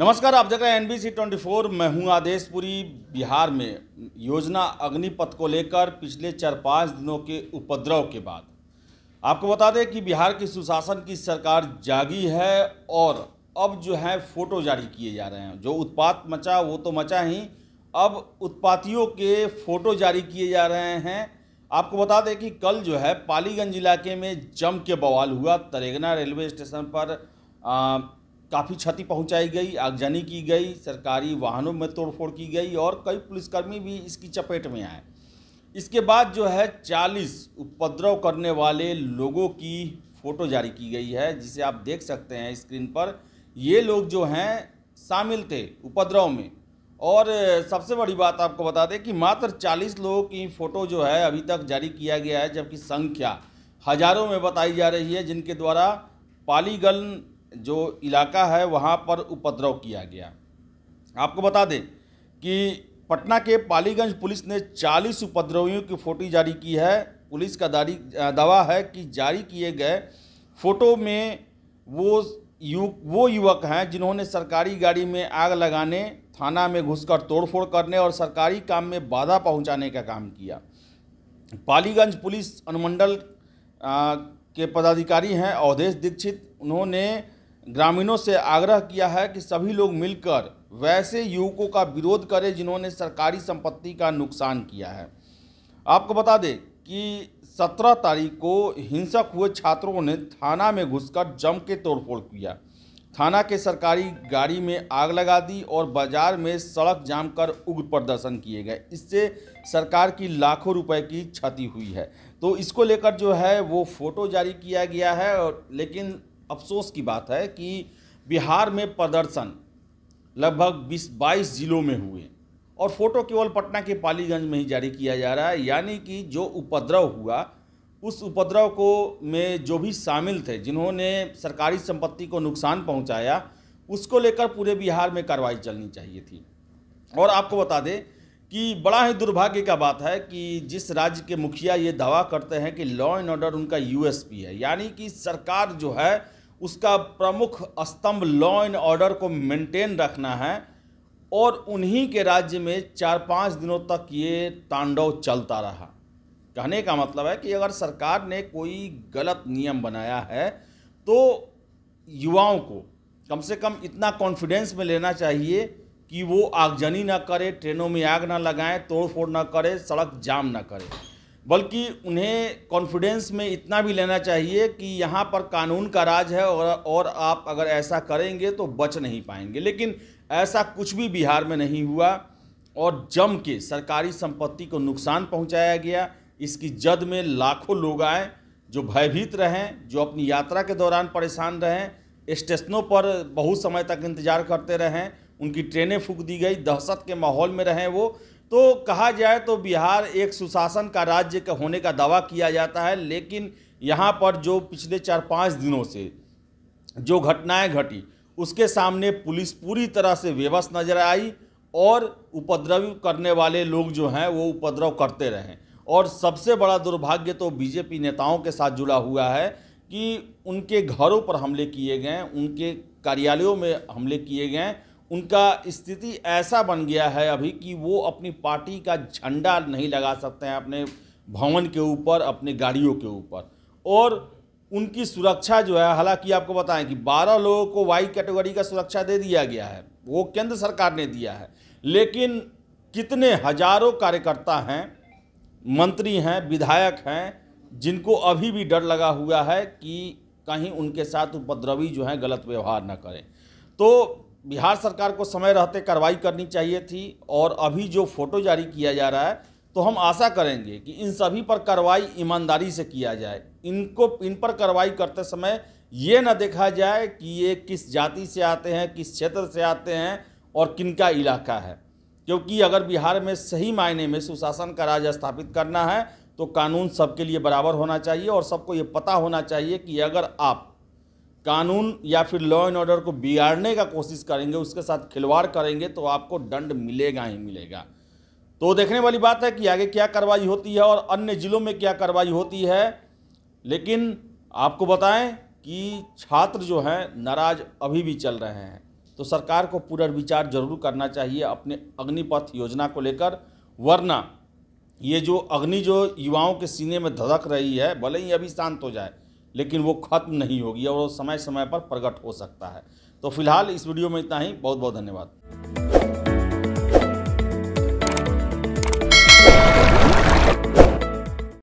नमस्कार आप देख रहे हैं एनबीसी 24 मैं हूं आदेशपुरी बिहार में योजना अग्निपथ को लेकर पिछले चार पाँच दिनों के उपद्रव के बाद आपको बता दें कि बिहार की सुशासन की सरकार जागी है और अब जो है फोटो जारी किए जा रहे हैं जो उत्पात मचा वो तो मचा ही अब उत्पातियों के फोटो जारी किए जा रहे हैं आपको बता दें कि कल जो है पालीगंज इलाके में जम के बवाल हुआ तरेगना रेलवे स्टेशन पर आ, काफ़ी क्षति पहुंचाई गई आगजनी की गई सरकारी वाहनों में तोड़फोड़ की गई और कई पुलिसकर्मी भी इसकी चपेट में आए इसके बाद जो है 40 उपद्रव करने वाले लोगों की फ़ोटो जारी की गई है जिसे आप देख सकते हैं स्क्रीन पर ये लोग जो हैं शामिल थे उपद्रव में और सबसे बड़ी बात आपको बता दें कि मात्र 40 लोगों की फ़ोटो जो है अभी तक जारी किया गया है जबकि संख्या हज़ारों में बताई जा रही है जिनके द्वारा पालीगन जो इलाका है वहाँ पर उपद्रव किया गया आपको बता दें कि पटना के पालीगंज पुलिस ने 40 उपद्रवियों की फोटो जारी की है पुलिस का दारी दावा है कि जारी किए गए फोटो में वो यु वो युवक हैं जिन्होंने सरकारी गाड़ी में आग लगाने थाना में घुसकर तोड़फोड़ करने और सरकारी काम में बाधा पहुंचाने का काम किया पालीगंज पुलिस अनुमंडल के पदाधिकारी हैं अवधेश दीक्षित उन्होंने ग्रामीणों से आग्रह किया है कि सभी लोग मिलकर वैसे युवकों का विरोध करें जिन्होंने सरकारी संपत्ति का नुकसान किया है आपको बता दें कि 17 तारीख को हिंसक हुए छात्रों ने थाना में घुसकर जम के तोड़फोड़ किया थाना के सरकारी गाड़ी में आग लगा दी और बाजार में सड़क जाम कर उग्र प्रदर्शन किए गए इससे सरकार की लाखों रुपए की क्षति हुई है तो इसको लेकर जो है वो फोटो जारी किया गया है और लेकिन अफसोस की बात है कि बिहार में प्रदर्शन लगभग बीस बाईस जिलों में हुए और फोटो केवल पटना के पालीगंज में ही जारी किया जा रहा है यानी कि जो उपद्रव हुआ उस उपद्रव को में जो भी शामिल थे जिन्होंने सरकारी संपत्ति को नुकसान पहुंचाया उसको लेकर पूरे बिहार में कार्रवाई चलनी चाहिए थी और आपको बता दें कि बड़ा ही दुर्भाग्य का बात है कि जिस राज्य के मुखिया ये दावा करते हैं कि लॉ एंड ऑर्डर उनका यूएसपी है यानी कि सरकार जो है उसका प्रमुख स्तंभ लॉ एंड ऑर्डर को मेंटेन रखना है और उन्हीं के राज्य में चार पाँच दिनों तक ये तांडव चलता रहा कहने का मतलब है कि अगर सरकार ने कोई गलत नियम बनाया है तो युवाओं को कम से कम इतना कॉन्फिडेंस में लेना चाहिए कि वो आगजनी ना करे ट्रेनों में आग ना लगाएं तोड़फोड़ ना करे सड़क जाम ना करें बल्कि उन्हें कॉन्फिडेंस में इतना भी लेना चाहिए कि यहाँ पर कानून का राज है और और आप अगर ऐसा करेंगे तो बच नहीं पाएंगे लेकिन ऐसा कुछ भी बिहार में नहीं हुआ और जम के सरकारी संपत्ति को नुकसान पहुँचाया गया इसकी जद में लाखों लोग आए जो भयभीत रहें जो अपनी यात्रा के दौरान परेशान रहें स्टेशनों पर बहुत समय तक इंतज़ार करते रहें उनकी ट्रेनें फूक दी गई दहशत के माहौल में रहें वो तो कहा जाए तो बिहार एक सुशासन का राज्य का होने का दावा किया जाता है लेकिन यहाँ पर जो पिछले चार पाँच दिनों से जो घटनाएं घटी उसके सामने पुलिस पूरी तरह से व्यवस्थ नजर आई और उपद्रव करने वाले लोग जो हैं वो उपद्रव करते रहें और सबसे बड़ा दुर्भाग्य तो बीजेपी नेताओं के साथ जुड़ा हुआ है कि उनके घरों पर हमले किए गए उनके कार्यालयों में हमले किए गए उनका स्थिति ऐसा बन गया है अभी कि वो अपनी पार्टी का झंडा नहीं लगा सकते हैं अपने भवन के ऊपर अपने गाड़ियों के ऊपर और उनकी सुरक्षा जो है हालांकि आपको बताएं कि 12 लोगों को वाई कैटेगरी का सुरक्षा दे दिया गया है वो केंद्र सरकार ने दिया है लेकिन कितने हजारों कार्यकर्ता हैं मंत्री हैं विधायक हैं जिनको अभी भी डर लगा हुआ है कि कहीं उनके साथ उपद्रवी जो है गलत व्यवहार ना करें तो बिहार सरकार को समय रहते कार्रवाई करनी चाहिए थी और अभी जो फोटो जारी किया जा रहा है तो हम आशा करेंगे कि इन सभी पर कार्रवाई ईमानदारी से किया जाए इनको इन पर कार्रवाई करते समय ये ना देखा जाए कि ये किस जाति से आते हैं किस क्षेत्र से आते हैं और किनका इलाका है क्योंकि अगर बिहार में सही मायने में सुशासन का राज स्थापित करना है तो कानून सबके लिए बराबर होना चाहिए और सबको ये पता होना चाहिए कि अगर आप कानून या फिर लॉ एंड ऑर्डर को बिगाड़ने का कोशिश करेंगे उसके साथ खिलवाड़ करेंगे तो आपको दंड मिलेगा ही मिलेगा तो देखने वाली बात है कि आगे क्या कार्रवाई होती है और अन्य ज़िलों में क्या कार्रवाई होती है लेकिन आपको बताएं कि छात्र जो हैं नाराज अभी भी चल रहे हैं तो सरकार को पुनर्विचार जरूर करना चाहिए अपने अग्निपथ योजना को लेकर वरना ये जो अग्नि जो युवाओं के सीने में धधक रही है भले ही अभी शांत हो जाए लेकिन वो खत्म नहीं होगी और वो समय समय पर प्रकट हो सकता है तो फिलहाल इस वीडियो में इतना ही बहुत बहुत धन्यवाद